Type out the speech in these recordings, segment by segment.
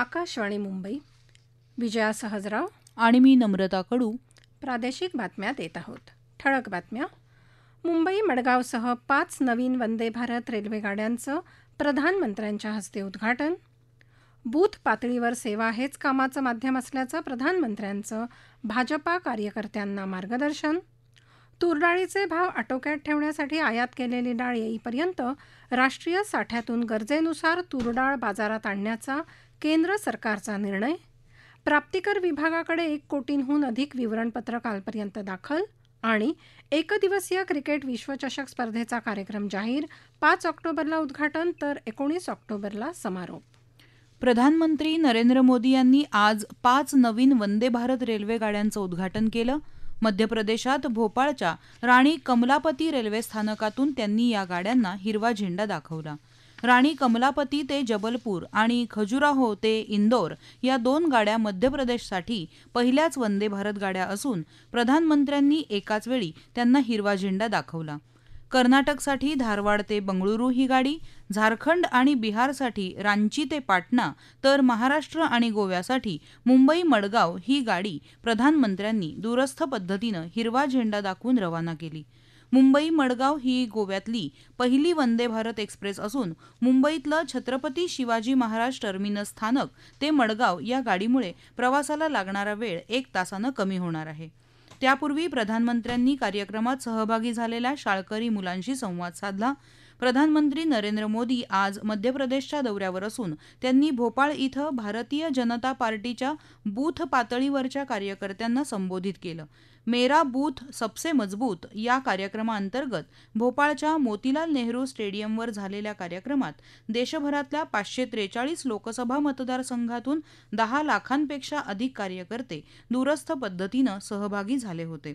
आकाशवाणी मुंबई विजया सहजराव आणि मी नम्रता कडू प्रादेशिक बातम्या देत आहोत ठळक बातम्या मुंबई मडगावसह पाच नवीन वंदे भारत रेल्वेगाड्यांचं प्रधानमंत्र्यांच्या हस्ते उद्घाटन बूथ पातळीवर सेवा हेच कामाचं माध्यम असल्याचं प्रधानमंत्र्यांचं भाजपा कार्यकर्त्यांना मार्गदर्शन तूरडाळीचे भाव आटोक्यात ठेवण्यासाठी आयात केलेली डाळ येईपर्यंत राष्ट्रीय साठ्यातून गरजेनुसार तूरडाळ बाजारात आणण्याचा केंद्र सरकारचा निर्णय प्राप्तिकर विभागाकडे एक कोटींहून अधिक विवरणपत्र कालपर्यंत दाखल आणि एकदिवसीय क्रिकेट विश्वचषक स्पर्धेचा कार्यक्रम जाहीर पाच ऑक्टोबरला उद्घाटन तर एकोणीस ऑक्टोबरला समारोप प्रधानमंत्री नरेंद्र मोदी यांनी आज पाच नवीन वंदे भारत रेल्वे गाड्यांचं उद्घाटन केलं मध्य प्रदेशात भोपाळच्या राणी कमलापती रेल्वे स्थानकातून त्यांनी या गाड्यांना हिरवा झेंडा दाखवला राणी कमलापती ते जबलपूर आणि खजुराहो ते इंदोर या दोन गाड्या मध्य प्रदेशसाठी पहिल्याच वंदे भारत गाड्या असून प्रधानमंत्र्यांनी एकाच वेळी त्यांना हिरवा झेंडा दाखवला कर्नाटकसाठी धारवाड ते बंगळुरू ही गाडी झारखंड आणि बिहारसाठी रांची ते पाटणा तर महाराष्ट्र आणि गोव्यासाठी मुंबई मडगाव ही गाडी प्रधानमंत्र्यांनी दूरस्थ पद्धतीनं हिरवा झेंडा दाखवून रवाना केली मुंबई मडगाव ही गोव्यातली पहिली वंदे भारत एक्सप्रेस असून मुंबईतलं छत्रपती शिवाजी महाराज टर्मिनस स्थानक ते मडगाव या गाडीमुळे प्रवासाला लागणारा वेळ एक तासानं कमी होणार आहे त्यापूर्वी प्रधानमंत्र्यांनी कार्यक्रमात सहभागी झालेल्या शाळकरी मुलांशी संवाद साधला प्रधानमंत्री नरेंद्र मोदी आज मध्य प्रदेशच्या दौऱ्यावर असून त्यांनी भोपाळ इथं भारतीय जनता पार्टीच्या बूथ पातळीवरच्या कार्यकर्त्यांना संबोधित केलं मेरा बूथ सबसे मजबूत या कार्यक्रमाअंतर्गत भोपाळच्या मोतीलाल नेहरू स्टेडियमवर झालेल्या कार्यक्रमात देशभरातल्या पाचशे त्रेचाळीस लोकसभा मतदारसंघातून दहा लाखांपेक्षा अधिक कार्यकर्ते दूरस्थ पद्धतीनं सहभागी झाले होते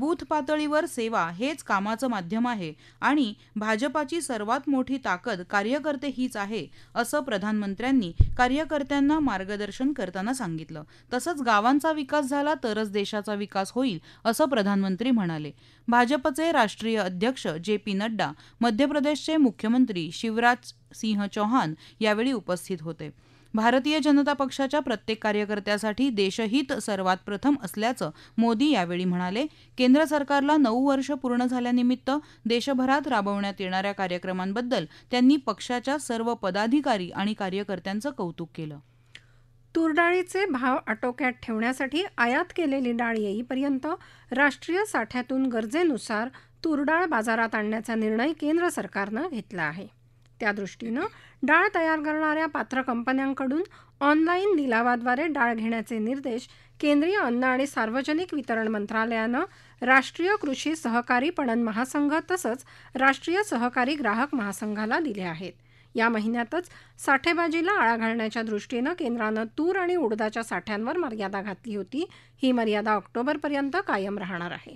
बूथ पातळीवर सेवा हेच कामाचं माध्यम आहे आणि भाजपाची सर्वात मोठी ताकद कार्यकर्ते हीच आहे असं प्रधानमंत्र्यांनी कार्यकर्त्यांना मार्गदर्शन करताना सांगितलं तसंच गावांचा विकास झाला तरच देशाचा विकास होईल असं प्रधानमंत्री म्हणाले भाजपचे राष्ट्रीय अध्यक्ष जे पी नड्डा मध्य प्रदेशचे मुख्यमंत्री शिवराज सिंह चौहान यावेळी उपस्थित होते भारतीय जनता पक्षाच्या प्रत्येक कार्यकर्त्यासाठी देशहित सर्वात प्रथम असल्याचं मोदी यावेळी म्हणाले केंद्र सरकारला नऊ वर्ष पूर्ण झाल्यानिमित्त देशभरात राबवण्यात येणाऱ्या कार्यक्रमांबद्दल त्यांनी पक्षाच्या सर्व पदाधिकारी आणि कार्यकर्त्यांचं कौतुक केलं तूरडाळीचे भाव आटोक्यात ठेवण्यासाठी आयात केलेली डाळ येईपर्यंत राष्ट्रीय साठ्यातून गरजेनुसार तुरडाळ बाजारात आणण्याचा निर्णय केंद्र सरकारनं घेतला आहे त्यादृष्टीनं डाळ तयार करणाऱ्या पात्र कंपन्यांकडून ऑनलाईन लिलावाद्वारे डाळ घेण्याचे निर्देश केंद्रीय अन्न आणि सार्वजनिक वितरण मंत्रालयानं राष्ट्रीय कृषी सहकारी पणन महासंघ तसंच राष्ट्रीय सहकारी ग्राहक महासंघाला दिले आहेत या महिन्यातच साठेबाजीला आळा घालण्याच्या दृष्टीनं केंद्रानं तूर आणि उडदाच्या साठ्यांवर मर्यादा घातली होती ही मर्यादा ऑक्टोबरपर्यंत कायम राहणार आहे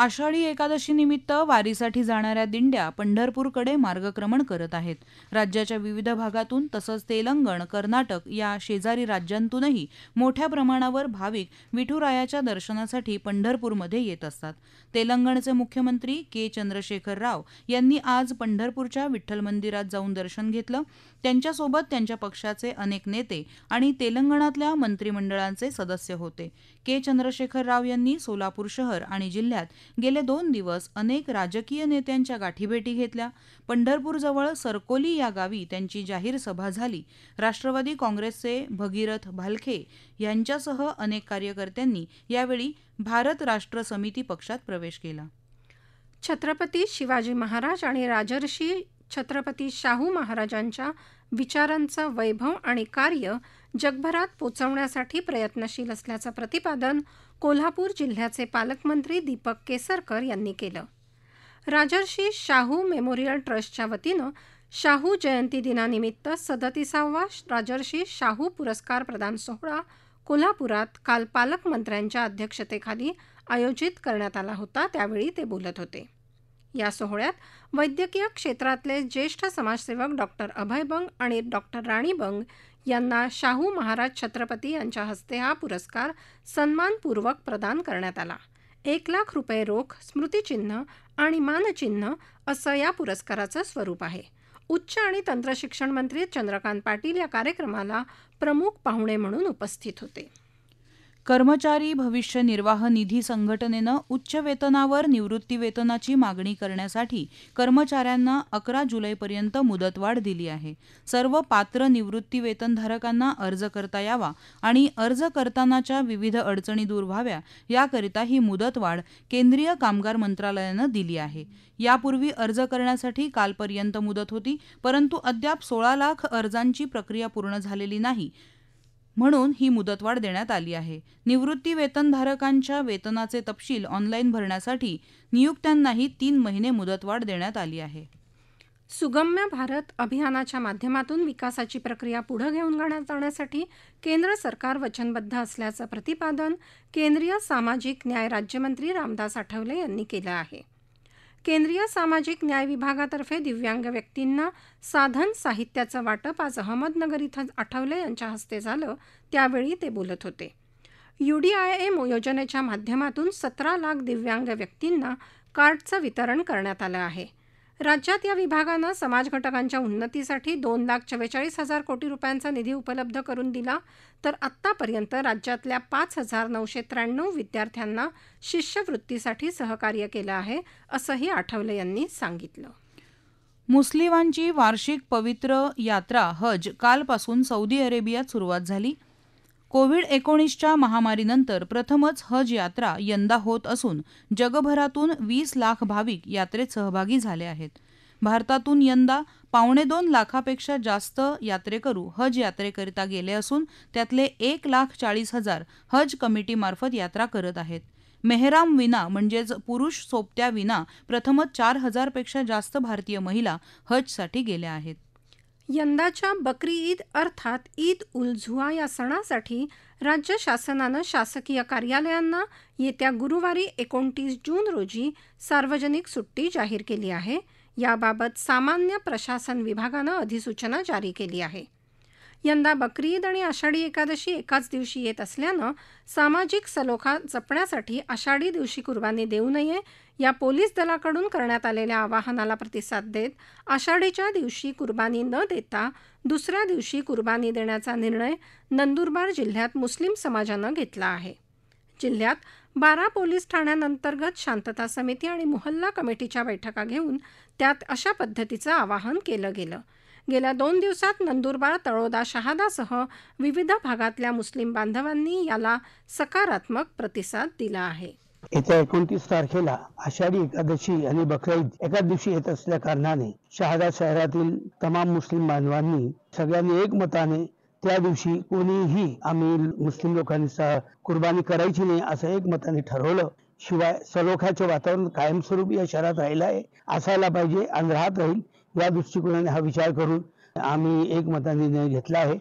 आषाढी एकादशी निमित्त वारीसाठी जाणाऱ्या दिंड्या पंढरपूरकडे मार्गक्रमण करत आहेत राज्याच्या विविध भागातून तसंच तेलंगण कर्नाटक या शेजारी राज्यांतूनही मोठ्या प्रमाणावर भाविक विठुरायाच्या दर्शनासाठी पंढरपूरमध्ये येत असतात तेलंगणचे मुख्यमंत्री के चंद्रशेखर राव यांनी आज पंढरपूरच्या विठ्ठल मंदिरात जाऊन दर्शन घेतलं त्यांच्यासोबत त्यांच्या पक्षाचे अनेक नेते आणि तेलंगणातल्या मंत्रिमंडळांचे सदस्य होते के चंद्रशेखर राव यांनी सोलापूर शहर आणि जिल्ह्यात गेले दोन दिवस अनेक राजकीय नेत्यांच्या गाठीभेटी घेतल्या पंढरपूरजवळ सरकोली या गावी त्यांची जाहीर सभा झाली राष्ट्रवादी काँग्रेसचे भगीरथ भालखे यांच्यासह अनेक कार्यकर्त्यांनी यावेळी भारत राष्ट्र समिती पक्षात प्रवेश केला छत्रपती शिवाजी महाराज आणि राजर्षी छत्रपती शाहू महाराजांच्या विचारांचं वैभव आणि कार्य जगभरात पोचवण्यासाठी प्रयत्नशील असल्याचं प्रतिपादन कोल्हापूर जिल्ह्याचे पालकमंत्री दीपक केसरकर यांनी केलं राजर्षी शाहू मेमोरियल ट्रस्टच्या वतीनं शाहू जयंती दिनानिमित्त सदतीसावा राजर्षी शाहू पुरस्कार प्रदान सोहळा कोल्हापुरात काल पालकमंत्र्यांच्या अध्यक्षतेखाली आयोजित करण्यात आला होता त्यावेळी ते बोलत होते या सोहळ्यात वैद्यकीय क्षेत्रातले ज्येष्ठ समाजसेवक डॉक्टर अभय बंग आणि डॉक्टर राणी बंग यांना शाहू महाराज छत्रपती यांच्या हस्ते हा पुरस्कार सन्मानपूर्वक प्रदान करण्यात आला एक लाख रुपये रोख स्मृतिचिन्ह आणि मानचिन्ह असं या पुरस्काराचं स्वरूप आहे उच्च आणि तंत्रशिक्षण मंत्री चंद्रकांत पाटील या कार्यक्रमाला प्रमुख पाहुणे म्हणून उपस्थित होते कर्मचारी भविष्य निर्वाह निधी संघटनेनं उच्च वेतनावर निवृत्ती वेतनाची मागणी करण्यासाठी कर्मचाऱ्यांना अकरा जुलैपर्यंत मुदतवाढ दिली आहे सर्व पात्र निवृत्तीवेतनधारकांना अर्ज करता यावा आणि अर्ज करतानाच्या विविध अडचणी दूर व्हाव्या याकरिता ही मुदतवाढ केंद्रीय कामगार मंत्रालयानं दिली आहे यापूर्वी अर्ज करण्यासाठी कालपर्यंत मुदत होती परंतु अद्याप सोळा लाख अर्जांची प्रक्रिया पूर्ण झालेली नाही म्हणून ही मुदतवाढ देण्यात आली आहे निवृत्ती वेतनधारकांच्या वेतनाचे तपशील ऑनलाईन भरण्यासाठी नियुक्त्यांनाही तीन महिने मुदतवाढ देण्यात आली आहे सुगम्य भारत अभियानाच्या माध्यमातून विकासाची प्रक्रिया पुढे घेऊन जाण्यासाठी केंद्र सरकार वचनबद्ध असल्याचं प्रतिपादन केंद्रीय सामाजिक न्याय राज्यमंत्री रामदास आठवले यांनी केलं आहे केंद्रीय सामाजिक न्याय विभागातर्फे दिव्यांग व्यक्तींना साधन साहित्याचं वाटप आज अहमदनगर इथं आठवले यांच्या हस्ते झालं त्यावेळी ते बोलत होते युडीआयएम योजनेच्या माध्यमातून सतरा लाख दिव्यांग व्यक्तींना कार्डचं वितरण करण्यात आलं आहे राज्यात या विभागानं समाज घटकांच्या उन्नतीसाठी दोन लाख चव्वेचाळीस हजार कोटी रुपयांचा निधी उपलब्ध करून दिला तर आत्तापर्यंत राज्यातल्या पाच हजार नऊशे त्र्याण्णव विद्यार्थ्यांना शिष्यवृत्तीसाठी सहकार्य केलं आहे असंही आठवले यांनी सांगितलं मुस्लिमांची वार्षिक पवित्र यात्रा हज कालपासून सौदी अरेबियात सुरुवात झाली कोविड एकोणीसच्या महामारीनंतर प्रथमच हज यात्रा यंदा होत असून जगभरातून वीस लाख भाविक यात्रेत सहभागी झाले आहेत भारतातून यंदा पावणे दोन लाखापेक्षा जास्त यात्रेकरू हज यात्रेकरिता गेले असून त्यातले एक लाख चाळीस हजार हज कमिटीमार्फत यात्रा करत आहेत मेहराम विना म्हणजेच पुरुष सोपत्या विना प्रथमच चार हजारपेक्षा जास्त भारतीय महिला हजसाठी गेल्या आहेत यंदाच्या बकरी ईद अर्थात ईद उल झुआ या सणासाठी राज्य शासनानं शासकीय कार्यालयांना येत्या गुरुवारी एकोणतीस जून रोजी सार्वजनिक सुट्टी जाहीर केली आहे याबाबत सामान्य प्रशासन विभागानं अधिसूचना जारी केली आहे यंदा बकरी ईद आणि आषाढी एकादशी एकाच दिवशी येत असल्यानं सामाजिक सलोखा जपण्यासाठी आषाढी दिवशी कुर्बानी देऊ नये या पोलीस दलाकडून करण्यात आलेल्या आवाहनाला प्रतिसाद देत आषाढीच्या दिवशी कुर्बानी न देता दुसऱ्या दिवशी कुर्बानी देण्याचा निर्णय नंदुरबार जिल्ह्यात मुस्लिम समाजानं घेतला आहे जिल्ह्यात बारा पोलीस ठाण्यांतर्गत शांतता समिती आणि मोहल्ला कमिटीच्या बैठका घेऊन त्यात अशा पद्धतीचं आवाहन केलं गेलं गेल्या दोन दिवसात नंदुरबार तळोदा शहादासह विविध भागातल्या मुस्लिम बांधवांनी याला सकारात्मक प्रतिसाद दिला आहे येत्या एकोणतीस तारखेला आषाढी एकादशी आणि बकरीद एकादशी दिवशी येत असल्या कारणाने शहादा शहरातील तमाम मुस्लिम बांधवांनी सगळ्यांनी एकमताने त्या दिवशी कोणीही आम्ही मुस्लिम लोकांनी कुर्बानी करायची नाही असं एक मताने ठरवलं शिवाय सलोख्याचे वातावरण कायमस्वरूपी या शहरात राहिलं आहे असायला पाहिजे आणि राहत राहील या दृष्टिकोनाने हा विचार करून आम्ही एक मताने निर्णय घेतला आहे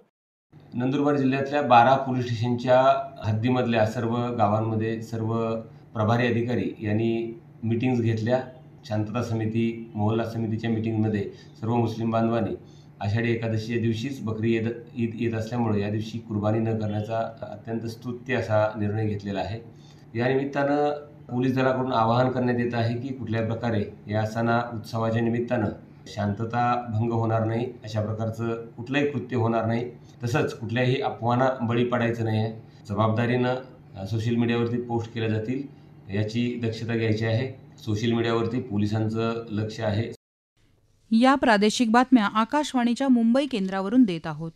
नंदुरबार जिल्ह्यातल्या बारा पोलीस स्टेशनच्या हद्दीमधल्या सर्व गावांमध्ये सर्व प्रभारी अधिकारी यांनी मिटिंग्ज घेतल्या शांतता समिती मोहल्ला समितीच्या मीटिंगमध्ये सर्व मुस्लिम बांधवांनी आषाढी एकादशीच्या दिवशीच बकरी येत ईद येत असल्यामुळे या दिवशी कुर्बानी न करण्याचा अत्यंत स्तुत्य असा निर्णय घेतलेला आहे या निमित्तानं पोलीस दलाकडून आवाहन करण्यात येत आहे की कुठल्या प्रकारे या सणा उत्सवाच्या निमित्तानं शांतता भंग होणार नाही अशा प्रकारचं कुठलंही कृत्य होणार नाही तसंच कुठल्याही अफवांना बळी पडायचं नाही आहे जबाबदारीनं सोशल मीडियावरती पोस्ट केल्या जातील याची दक्षता घ्यायची आहे सोशल मीडियावरती पोलिसांचं लक्ष आहे या प्रादेशिक बातम्या आकाशवाणीच्या मुंबई केंद्रावरून देत आहोत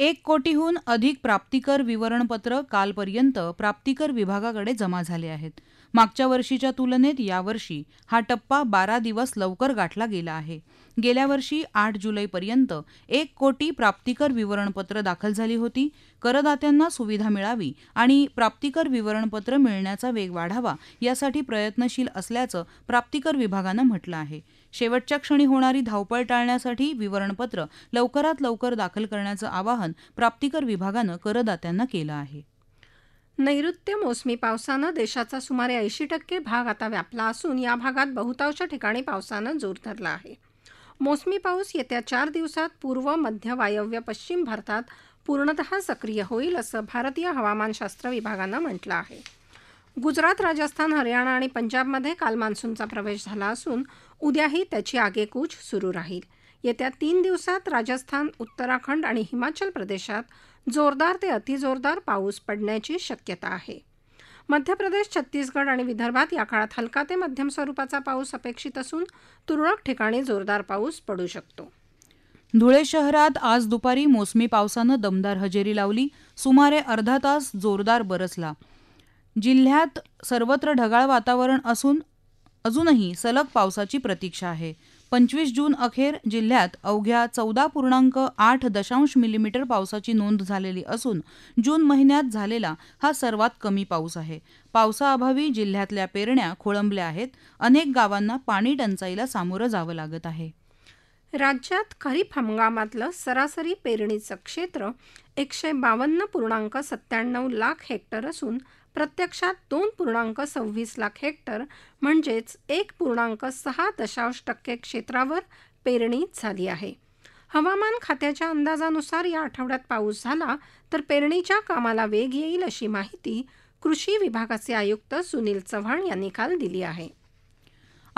एक कोटीहून अधिक प्राप्तिकर विवरणपत्र कालपर्यंत प्राप्तिकर विभागाकडे जमा झाले आहेत मागच्या वर्षीच्या तुलनेत यावर्षी हा टप्पा बारा दिवस लवकर गाठला गेला आहे गेल्या वर्षी आठ जुलैपर्यंत एक कोटी प्राप्तिकर विवरणपत्र दाखल झाली होती करदात्यांना सुविधा मिळावी आणि प्राप्तिकर विवरणपत्र मिळण्याचा वेग वाढावा यासाठी प्रयत्नशील असल्याचं प्राप्तिकर विभागानं म्हटलं आहे शेवटच्या क्षणी होणारी धावपळ टाळण्यासाठी विवरणपत्र लवकरात लवकर दाखल करण्याचं आवाहन प्राप्तिकर विभागानं करदात्यांना केलं आहे नैऋत्य मोसमी पावसानं देशाचा सुमारे ऐंशी टक्के भाग आता व्यापला असून या भागात बहुतांश ठिकाणी पावसानं जोर धरला आहे मोसमी पाऊस येत्या चार दिवसात पूर्व मध्य वायव्य पश्चिम भारतात पूर्णतः सक्रिय होईल असं भारतीय हवामानशास्त्र विभागानं म्हटलं आहे गुजरात राजस्थान हरियाणा आणि पंजाबमध्ये काल मान्सूनचा प्रवेश झाला असून उद्याही त्याची आगेकूच सुरू राहील येत्या तीन दिवसात राजस्थान उत्तराखंड आणि हिमाचल प्रदेशात जोरदार ते अतिजोरदार पाऊस पडण्याची शक्यता आहे मध्य प्रदेश छत्तीसगड आणि विदर्भात या काळात हलका ते मध्यम स्वरूपाचा पाऊस अपेक्षित असून तुरळक ठिकाणी जोरदार पाऊस पडू शकतो धुळे शहरात आज दुपारी मोसमी पावसानं दमदार हजेरी लावली सुमारे अर्धा तास जोरदार बरसला जिल्ह्यात सर्वत्र ढगाळ वातावरण असून अजूनही सलग पावसाची प्रतीक्षा आहे पंचवीस जून अखेर जिल्ह्यात अवघ्या चौदा पूर्णांक आठ दशांश मिलीमीटर पावसाची नोंद झालेली असून जून महिन्यात झालेला हा सर्वात कमी पाऊस आहे पावसाअभावी जिल्ह्यातल्या पेरण्या खोळंबल्या आहेत अनेक गावांना पाणी टंचाईला सामोरं जावं लागत आहे राज्यात खरीप हंगामातलं सरासरी पेरणीचं क्षेत्र एकशे बावन्न पूर्णांक सत्त्याण्णव लाख हेक्टर असून प्रत्यक्षात दोन पूर्णांक सव्वीस लाख हेक्टर म्हणजेच एक पूर्णांक सहा दशांश टक्के क्षेत्रावर पेरणी झाली आहे हवामान खात्याच्या अंदाजानुसार या आठवड्यात पाऊस झाला तर पेरणीच्या कामाला वेग येईल अशी माहिती कृषी विभागाचे आयुक्त सुनील चव्हाण यांनी काल दिली आहे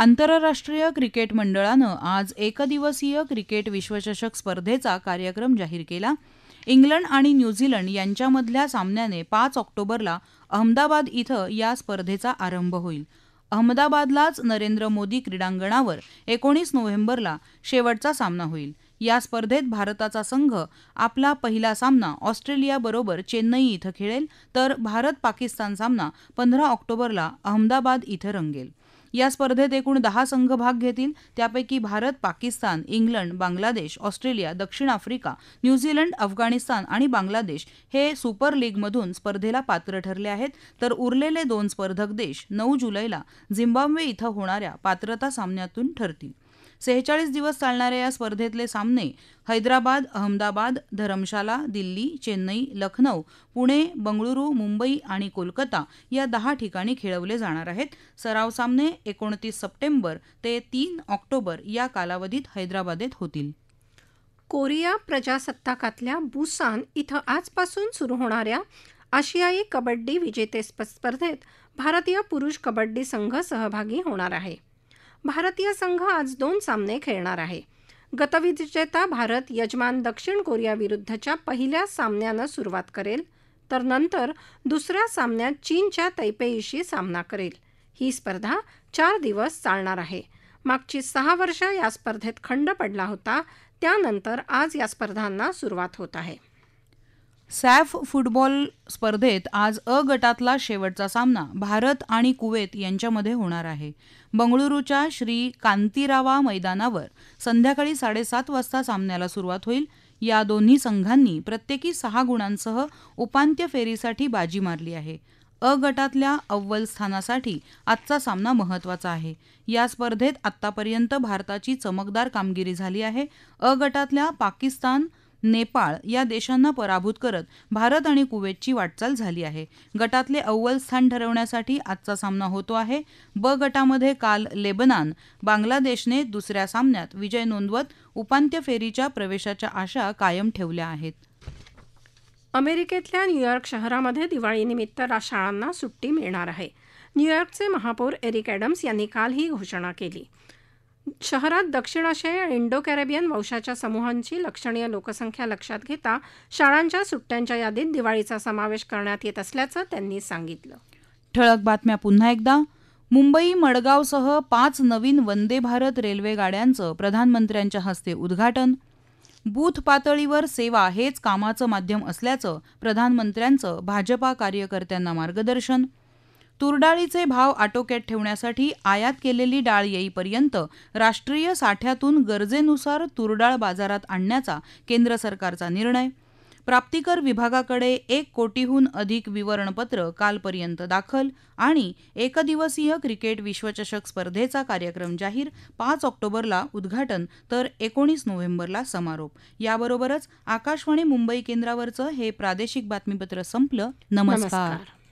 आंतरराष्ट्रीय क्रिकेट मंडळानं आज एकदिवसीय क्रिकेट विश्वचषक स्पर्धेचा कार्यक्रम जाहीर केला इंग्लंड आणि न्यूझीलंड यांच्यामधल्या सामन्याने पाच ऑक्टोबरला अहमदाबाद इथं या स्पर्धेचा आरंभ होईल अहमदाबादलाच नरेंद्र मोदी क्रीडांगणावर एकोणीस नोव्हेंबरला शेवटचा सामना होईल या स्पर्धेत भारताचा संघ आपला पहिला सामना ऑस्ट्रेलियाबरोबर चेन्नई इथं खेळेल तर भारत पाकिस्तान सामना पंधरा ऑक्टोबरला अहमदाबाद इथं रंगेल या स्पर्धेत एकूण दहा संघ भाग घेतील त्यापैकी भारत पाकिस्तान इंग्लंड बांगलादेश ऑस्ट्रेलिया दक्षिण आफ्रिका न्यूझीलंड अफगाणिस्तान आणि बांगलादेश हे सुपर लीगमधून स्पर्धेला पात्र ठरले आहेत तर उरलेले दोन स्पर्धक देश नऊ जुलैला झिम्बाब्वे इथं होणाऱ्या पात्रता सामन्यातून ठरतील सेहेचाळीस दिवस चालणाऱ्या या स्पर्धेतले सामने हैदराबाद अहमदाबाद धरमशाला दिल्ली चेन्नई लखनौ पुणे बंगळुरू मुंबई आणि कोलकाता या दहा ठिकाणी खेळवले जाणार आहेत सराव सामने एकोणतीस सप्टेंबर ते तीन ऑक्टोबर या कालावधीत हैदराबादेत होतील कोरिया प्रजासत्ताकातल्या बुसान इथं आजपासून सुरू होणाऱ्या आशियाई कबड्डी विजेते स्पर्धेत भारतीय पुरुष कबड्डी संघ सहभागी होणार आहे भारतीय संघ आज दोन सामने खेळणार आहे गतविजेता भारत यजमान दक्षिण कोरियाविरुद्धच्या पहिल्या सामन्यानं सुरुवात करेल तर नंतर दुसऱ्या सामन्यात चीनच्या तैपेईशी सामना करेल ही स्पर्धा चार दिवस चालणार आहे मागची सहा वर्ष या स्पर्धेत खंड पडला होता त्यानंतर आज या स्पर्धांना सुरुवात होत आहे सॅफ फुटबॉल स्पर्धेत आज अ गटातला शेवटचा सामना भारत आणि कुवेत यांच्यामध्ये होणार आहे बंगळुरूच्या श्री कांतीरावा मैदानावर संध्याकाळी साडेसात वाजता सामन्याला सुरुवात होईल या दोन्ही संघांनी प्रत्येकी सहा गुणांसह उपांत्य फेरीसाठी बाजी मारली आहे अ गटातल्या अव्वल स्थानासाठी आजचा सामना महत्वाचा आहे या स्पर्धेत आतापर्यंत भारताची चमकदार कामगिरी झाली आहे अ गटातल्या पाकिस्तान नेपाळ या देशांना पराभूत करत भारत आणि कुवेतची वाटचाल झाली आहे गटातले अव्वल स्थान ठरवण्यासाठी आजचा सामना होतो आहे ब गटामध्ये काल लेबनान बांगलादेशने दुसऱ्या सामन्यात विजय नोंदवत उपांत्य फेरीच्या प्रवेशाच्या आशा कायम ठेवल्या आहेत अमेरिकेतल्या न्यूयॉर्क शहरामध्ये दिवाळीनिमित्त शाळांना सुट्टी मिळणार आहे न्यूयॉर्कचे महापौर एरिक ॲडम्स यांनी काल ही घोषणा केली शहरात दक्षिण आशियाई आणि इंडो कॅरेबियन वंशाच्या समूहांची लक्षणीय लोकसंख्या लक्षात घेता शाळांच्या सुट्ट्यांच्या यादीत दिवाळीचा समावेश करण्यात येत असल्याचं त्यांनी सांगितलं ठळक बातम्या पुन्हा एकदा मुंबई मडगावसह पाच नवीन वंदे भारत रेल्वे गाड्यांचं प्रधानमंत्र्यांच्या हस्ते उद्घाटन बूथ पातळीवर सेवा हेच कामाचं माध्यम असल्याचं प्रधानमंत्र्यांचं भाजपा कार्यकर्त्यांना मार्गदर्शन तुरडाळीचे भाव आटोक्यात ठेवण्यासाठी आयात केलेली डाळ येईपर्यंत राष्ट्रीय साठ्यातून गरजेनुसार तुरडाळ बाजारात आणण्याचा केंद्र सरकारचा निर्णय प्राप्तिकर विभागाकडे एक कोटीहून अधिक विवरणपत्र कालपर्यंत दाखल आणि एकदिवसीय क्रिकेट विश्वचषक स्पर्धेचा कार्यक्रम जाहीर पाच ऑक्टोबरला उद्घाटन तर एकोणीस नोव्हेंबरला समारोप याबरोबरच आकाशवाणी मुंबई केंद्रावरचं हे प्रादेशिक बातमीपत्र संपलं नमस्कार, नमस्कार।